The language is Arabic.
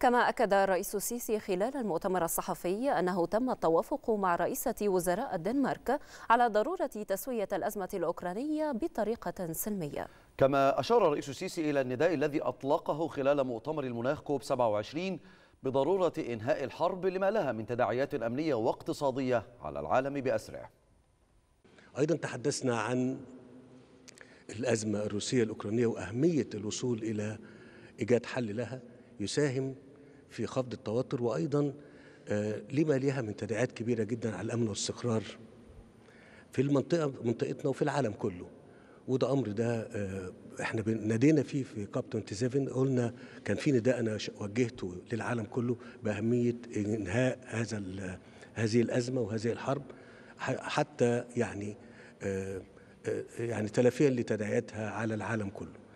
كما أكد الرئيس السيسي خلال المؤتمر الصحفي أنه تم التوافق مع رئيسة وزراء الدنمارك على ضرورة تسوية الأزمة الأوكرانية بطريقة سلمية كما أشار الرئيس السيسي إلى النداء الذي أطلقه خلال مؤتمر المناخ كوب 27 بضرورة إنهاء الحرب لما لها من تداعيات أمنية واقتصادية على العالم بأسره أيضا تحدثنا عن الأزمة الروسية الأوكرانية وأهمية الوصول إلى إيجاد حل لها يساهم في خفض التوتر وايضا آه، لما ليها من تداعيات كبيره جدا على الامن والاستقرار في المنطقه منطقتنا وفي العالم كله وده امر ده آه، احنا نادينا فيه في كاب 27 قلنا كان في نداء انا وجهته للعالم كله باهميه انهاء هذا هذه الازمه وهذه الحرب حتى يعني آه، يعني تلافيا لتداعياتها على العالم كله